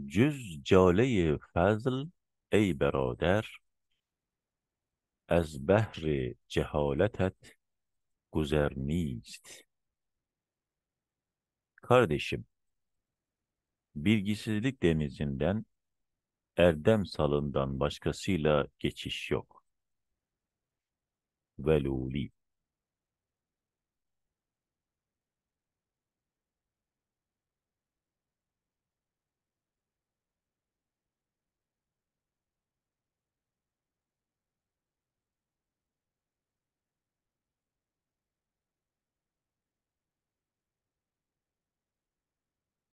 Cüz cale-i fazl ey berader از بحر cehaletet گذر نیست. Kardeşim, bilgisizlik denizinden erdem salından başkasıyla geçiş yok. Veluli